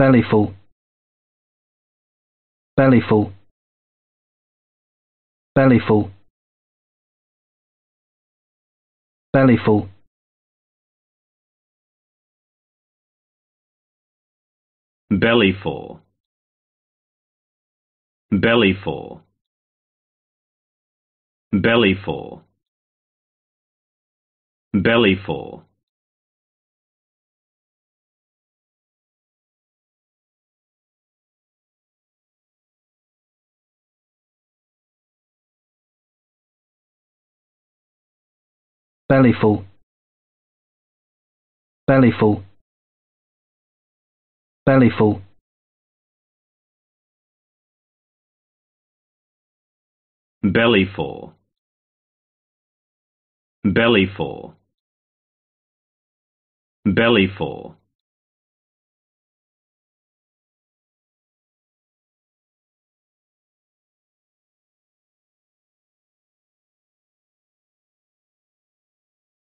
bellyful bellyful bellyful bellyful bellyful bellyful bellyful bellyful bellyful bellyful bellyful bellyful bellyful bellyful